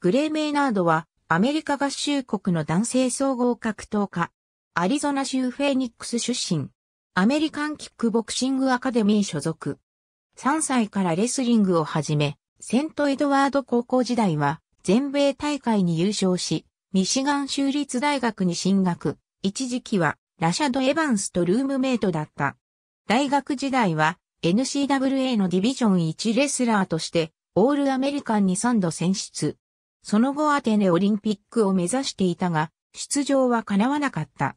グレー・メイナードは、アメリカ合衆国の男性総合格闘家。アリゾナ州フェニックス出身。アメリカンキックボクシングアカデミー所属。3歳からレスリングを始め、セントエドワード高校時代は、全米大会に優勝し、ミシガン州立大学に進学。一時期は、ラシャド・エヴァンスとルームメイトだった。大学時代は、n c w a のディビジョン1レスラーとして、オールアメリカンに3度選出。その後アテネオリンピックを目指していたが、出場は叶わなかった。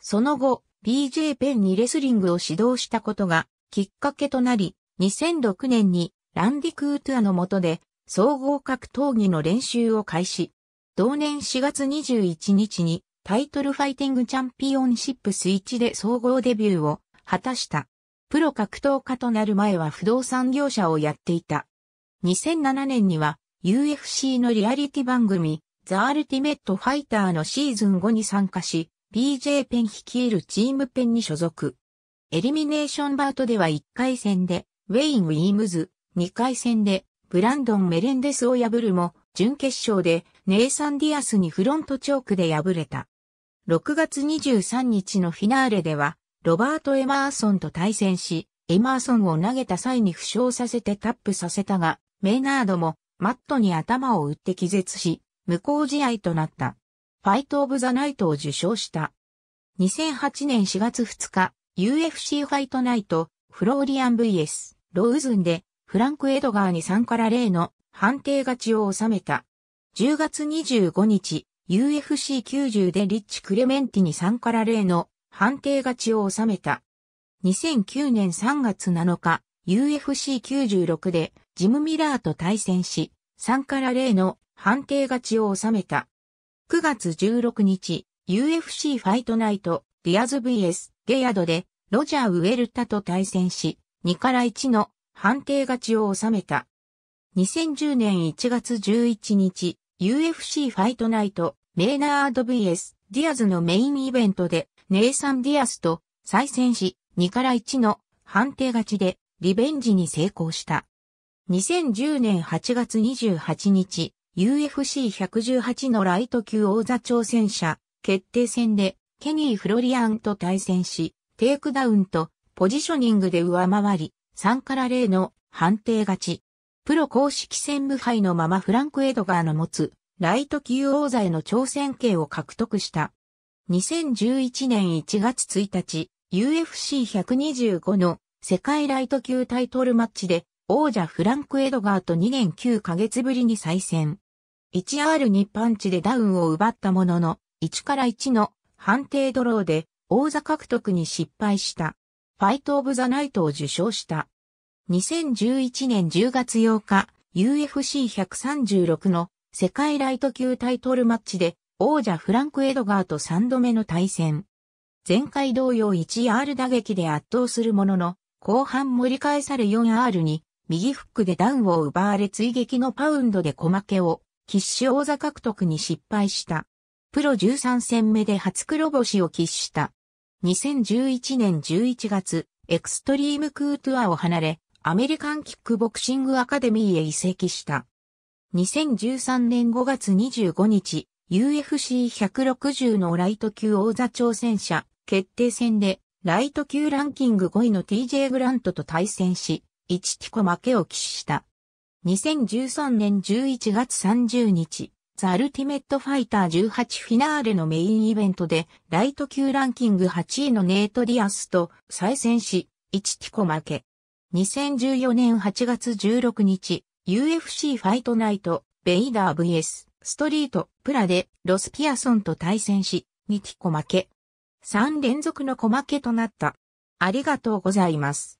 その後、BJ ペンにレスリングを指導したことがきっかけとなり、2006年にランディ・クートゥアの下で総合格闘技の練習を開始。同年4月21日にタイトルファイティングチャンピオンシップスイッチで総合デビューを果たした。プロ格闘家となる前は不動産業者をやっていた。2007年には UFC のリアリティ番組、ザ・アルティメット・ファイターのシーズン5に参加し、BJ ペン率いるチームペンに所属。エリミネーションバートでは1回戦で、ウェイン・ウィームズ、2回戦で、ブランドン・メレンデスを破るも、準決勝でネイサン・ディアスにフロントチョークで敗れた。6月23日のフィナーレでは、ロバート・エマーソンと対戦し、エマーソンを投げた際に負傷させてタップさせたが、メイナードもマットに頭を打って気絶し、無効試合となった。ファイト・オブ・ザ・ナイトを受賞した。2008年4月2日、UFC ファイトナイト、フローリアン VS、ロウズンで、フランク・エドガーに3から0の判定勝ちを収めた。10月25日、UFC90 でリッチ・クレメンティに3から0の判定勝ちを収めた。2009年3月7日、UFC96 でジム・ミラーと対戦し、3から0の判定勝ちを収めた。9月16日、UFC ファイトナイト、ディアズ VS、ゲヤドで、ロジャー・ウェルタと対戦し、2から1の判定勝ちを収めた。2010年1月11日、UFC ファイトナイト、メーナード VS、ディアズのメインイベントで、ネイサン・ディアスと再戦し、2から1の判定勝ちで、リベンジに成功した。2010年8月28日、UFC118 のライト級王座挑戦者決定戦でケニー・フロリアンと対戦し、テイクダウンとポジショニングで上回り、3から0の判定勝ち。プロ公式戦無敗のままフランク・エドガーの持つライト級王座への挑戦権を獲得した。2011年1月1日、UFC125 の世界ライト級タイトルマッチで王者フランク・エドガーと2年9ヶ月ぶりに再戦。1R2 パンチでダウンを奪ったものの、1から1の判定ドローで王座獲得に失敗した。ファイト・オブ・ザ・ナイトを受賞した。2011年10月8日、UFC136 の世界ライト級タイトルマッチで王者フランク・エドガーと3度目の対戦。前回同様 1R 打撃で圧倒するものの、後半盛り返され 4R に右フックでダウンを奪われ追撃のパウンドで小負けを、必死王座獲得に失敗した。プロ13戦目で初黒星を喫した。2011年11月、エクストリームクートゥアを離れ、アメリカンキックボクシングアカデミーへ移籍した。2013年5月25日、UFC160 のライト級王座挑戦者決定戦で、ライト級ランキング5位の TJ グラントと対戦し、一ティコ負けを起死した。2013年11月30日、ザ・アルティメット・ファイター18フィナーレのメインイベントで、ライト級ランキング8位のネート・ディアスと再戦し、1ティコ負け。2014年8月16日、UFC ファイトナイト、ベイダー VS、ストリート、プラで、ロス・ピアソンと対戦し、2ティコ負け。3連続の小負けとなった。ありがとうございます。